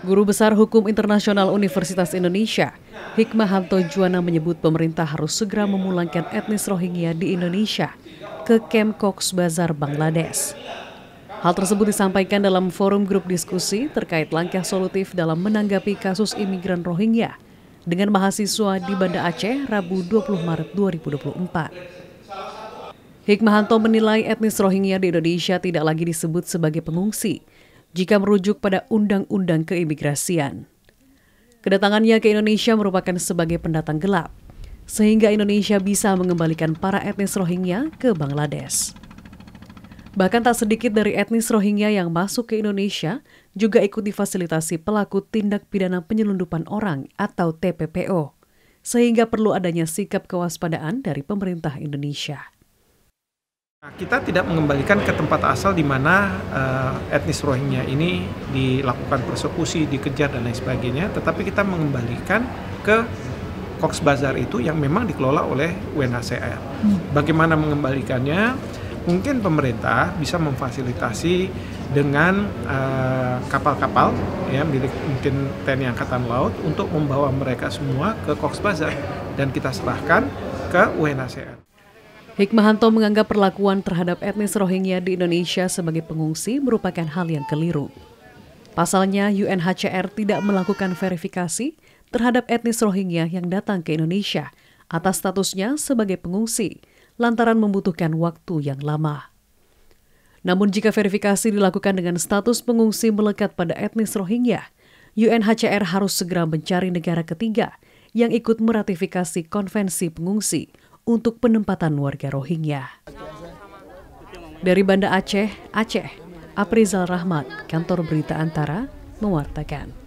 Guru Besar Hukum Internasional Universitas Indonesia, Hikmahanto Juwana menyebut pemerintah harus segera memulangkan etnis Rohingya di Indonesia ke Camp Cox Bazar, Bangladesh. Hal tersebut disampaikan dalam forum grup diskusi terkait langkah solutif dalam menanggapi kasus imigran Rohingya dengan mahasiswa di Banda Aceh Rabu 20 Maret 2024. Hikmahanto menilai etnis Rohingya di Indonesia tidak lagi disebut sebagai pengungsi jika merujuk pada Undang-Undang Keimigrasian. Kedatangannya ke Indonesia merupakan sebagai pendatang gelap, sehingga Indonesia bisa mengembalikan para etnis Rohingya ke Bangladesh. Bahkan tak sedikit dari etnis Rohingya yang masuk ke Indonesia juga ikut difasilitasi pelaku tindak pidana penyelundupan orang atau TPPO, sehingga perlu adanya sikap kewaspadaan dari pemerintah Indonesia. Nah, kita tidak mengembalikan ke tempat asal di mana uh, etnis Rohingya ini dilakukan persekusi, dikejar dan lain sebagainya, tetapi kita mengembalikan ke Cox Bazar itu yang memang dikelola oleh UNHCR. Hmm. Bagaimana mengembalikannya? Mungkin pemerintah bisa memfasilitasi dengan eh, kapal-kapal uh, ya milik mungkin TNI Angkatan Laut untuk membawa mereka semua ke Cox Bazar dan kita serahkan ke UNHCR. Hikmahanto menganggap perlakuan terhadap etnis Rohingya di Indonesia sebagai pengungsi merupakan hal yang keliru. Pasalnya, UNHCR tidak melakukan verifikasi terhadap etnis Rohingya yang datang ke Indonesia atas statusnya sebagai pengungsi, lantaran membutuhkan waktu yang lama. Namun jika verifikasi dilakukan dengan status pengungsi melekat pada etnis Rohingya, UNHCR harus segera mencari negara ketiga yang ikut meratifikasi konvensi pengungsi untuk penempatan warga Rohingya. Dari Banda Aceh, Aceh, Aprizal Rahmat, Kantor Berita Antara, mewartakan.